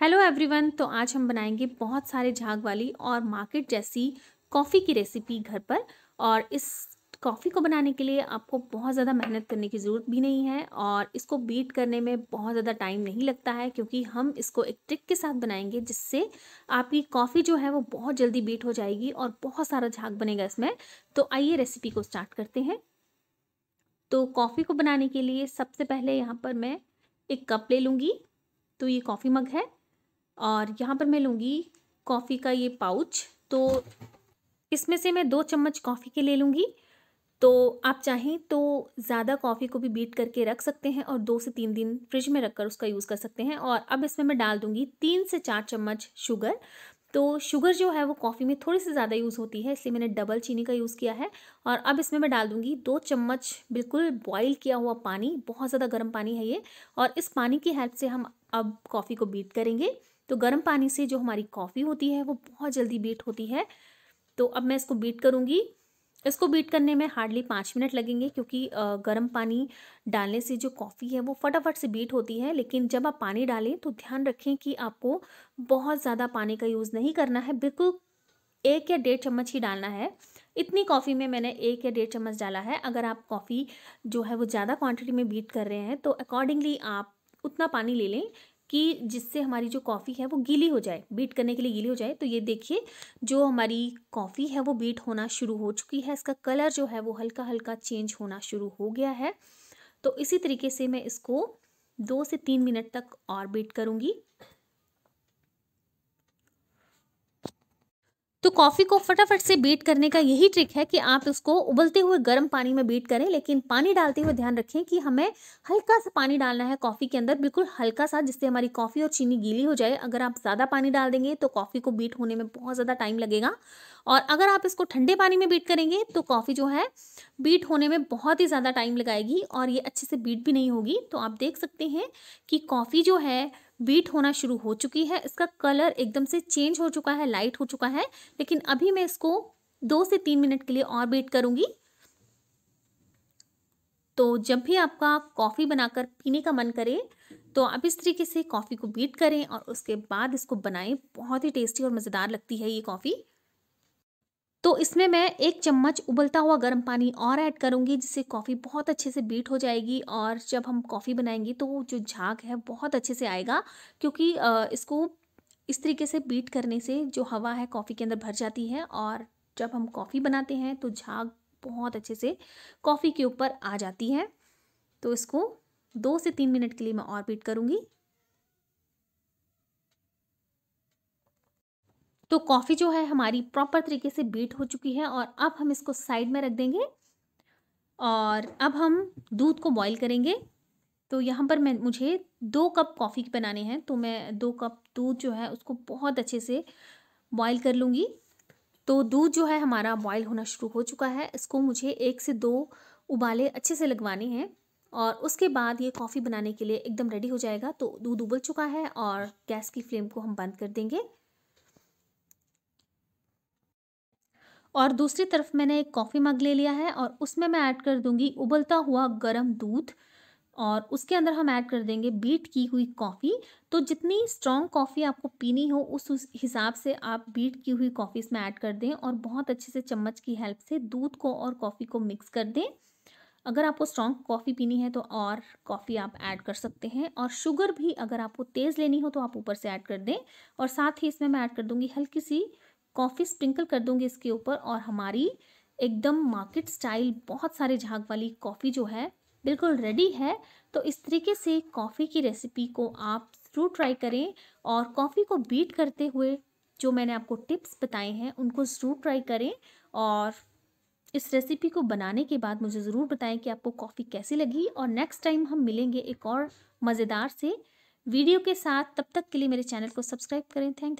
hello everyone तो आज हम बनाएंगे बहुत सारे झाग वाली और मार्केट जैसी कॉफ़ी की रेसिपी घर पर और इस कॉफ़ी को बनाने के लिए आपको बहुत ज़्यादा मेहनत करने की ज़रूरत भी नहीं है और इसको बीट करने में बहुत ज़्यादा टाइम नहीं लगता है क्योंकि हम इसको एक ट्रिक के साथ बनाएंगे जिससे आपकी कॉफ़ी जो है वो बहुत जल्दी बीट हो जाएगी और बहुत सारा झाग बनेगा इसमें तो आइए रेसिपी को स्टार्ट करते हैं तो कॉफ़ी को बनाने के लिए सबसे पहले यहाँ पर मैं एक कप ले लूँगी तो ये कॉफ़ी मग है और यहाँ पर मैं लूँगी कॉफ़ी का ये पाउच तो इसमें से मैं दो चम्मच कॉफ़ी के ले लूँगी तो आप चाहें तो ज़्यादा कॉफ़ी को भी बीट करके रख सकते हैं और दो से तीन दिन फ्रिज में रखकर उसका यूज़ कर सकते हैं और अब इसमें मैं डाल दूँगी तीन से चार चम्मच शुगर तो शुगर जो है वो कॉफ़ी में थोड़ी सी ज़्यादा यूज़ होती है इसलिए मैंने डबल चीनी का यूज़ किया है और अब इसमें मैं डाल दूँगी दो चम्मच बिल्कुल बॉईल किया हुआ पानी बहुत ज़्यादा गर्म पानी है ये और इस पानी की हेल्प से हम अब कॉफ़ी को बीट करेंगे तो गर्म पानी से जो हमारी कॉफ़ी होती है वो बहुत जल्दी बीट होती है तो अब मैं इसको बीट करूँगी इसको बीट करने में हार्डली पाँच मिनट लगेंगे क्योंकि गर्म पानी डालने से जो कॉफ़ी है वो फटाफट से बीट होती है लेकिन जब आप पानी डालें तो ध्यान रखें कि आपको बहुत ज़्यादा पानी का यूज़ नहीं करना है बिल्कुल एक या डेढ़ चम्मच ही डालना है इतनी कॉफ़ी में मैंने एक या डेढ़ चम्मच डाला है अगर आप कॉफ़ी जो है वो ज़्यादा क्वांटिटी में बीट कर रहे हैं तो अकॉर्डिंगली आप उतना पानी ले लें कि जिससे हमारी जो कॉफ़ी है वो गीली हो जाए बीट करने के लिए गीली हो जाए तो ये देखिए जो हमारी कॉफ़ी है वो बीट होना शुरू हो चुकी है इसका कलर जो है वो हल्का हल्का चेंज होना शुरू हो गया है तो इसी तरीके से मैं इसको दो से तीन मिनट तक और बीट करूँगी तो कॉफ़ी को फटाफट से बीट करने का यही ट्रिक है कि आप उसको उबलते हुए गर्म पानी में बीट करें लेकिन पानी डालते हुए ध्यान रखें कि हमें हल्का सा पानी डालना है कॉफ़ी के अंदर बिल्कुल हल्का सा जिससे हमारी कॉफ़ी और चीनी गीली हो जाए अगर आप ज़्यादा पानी डाल देंगे तो कॉफ़ी को बीट होने में बहुत ज़्यादा टाइम लगेगा और अगर आप इसको ठंडे पानी में बीट करेंगे तो कॉफ़ी जो है बीट होने में बहुत ही ज़्यादा टाइम लगाएगी और ये अच्छे से बीट भी नहीं होगी तो आप देख सकते हैं कि कॉफ़ी जो है बीट होना शुरू हो चुकी है इसका कलर एकदम से चेंज हो चुका है लाइट हो चुका है लेकिन अभी मैं इसको दो से तीन मिनट के लिए और बीट करूंगी तो जब भी आपका कॉफ़ी बनाकर पीने का मन करे तो आप इस तरीके से कॉफ़ी को बीट करें और उसके बाद इसको बनाएं बहुत ही टेस्टी और मज़ेदार लगती है ये कॉफ़ी तो इसमें मैं एक चम्मच उबलता हुआ गर्म पानी और ऐड करूँगी जिससे कॉफ़ी बहुत अच्छे से बीट हो जाएगी और जब हम कॉफ़ी बनाएंगे तो जो झाग है बहुत अच्छे से आएगा क्योंकि इसको इस तरीके से बीट करने से जो हवा है कॉफ़ी के अंदर भर जाती है और जब हम कॉफ़ी बनाते हैं तो झाग बहुत अच्छे से कॉफ़ी के ऊपर आ जाती है तो इसको दो से तीन मिनट के लिए मैं और बीट करूँगी तो कॉफ़ी जो है हमारी प्रॉपर तरीके से बीट हो चुकी है और अब हम इसको साइड में रख देंगे और अब हम दूध को बॉईल करेंगे तो यहाँ पर मैं मुझे दो कप कॉफ़ी बनाने हैं तो मैं दो कप दूध जो है उसको बहुत अच्छे से बॉईल कर लूँगी तो दूध जो है हमारा बॉईल होना शुरू हो चुका है इसको मुझे एक से दो उबाले अच्छे से लगवाने हैं और उसके बाद ये कॉफ़ी बनाने के लिए एकदम रेडी हो जाएगा तो दूध उबल चुका है और गैस की फ्लेम को हम बंद कर देंगे और दूसरी तरफ मैंने एक कॉफ़ी मग ले लिया है और उसमें मैं ऐड कर दूंगी उबलता हुआ गर्म दूध और उसके अंदर हम ऐड कर देंगे बीट की हुई कॉफ़ी तो जितनी स्ट्रॉन्ग कॉफ़ी आपको पीनी हो उस हिसाब से आप बीट की हुई कॉफ़ी इसमें ऐड कर दें और बहुत अच्छे से चम्मच की हेल्प से दूध को और कॉफ़ी को मिक्स कर दें अगर आपको स्ट्रॉन्ग कॉफ़ी पीनी है तो और कॉफ़ी आप ऐड कर सकते हैं और शुगर भी अगर आपको तेज़ लेनी हो तो आप ऊपर से ऐड कर दें और साथ ही इसमें मैं ऐड कर दूँगी हल्की सी कॉफ़ी स्प्रिंकल कर दूंगी इसके ऊपर और हमारी एकदम मार्केट स्टाइल बहुत सारे झाग वाली कॉफ़ी जो है बिल्कुल रेडी है तो इस तरीके से कॉफ़ी की रेसिपी को आप ज़रूर ट्राई करें और कॉफ़ी को बीट करते हुए जो मैंने आपको टिप्स बताए हैं उनको ज़रूर ट्राई करें और इस रेसिपी को बनाने के बाद मुझे ज़रूर बताएं कि आपको कॉफ़ी कैसी लगी और नेक्स्ट टाइम हम मिलेंगे एक और मज़ेदार से वीडियो के साथ तब तक के लिए मेरे चैनल को सब्सक्राइब करें थैंक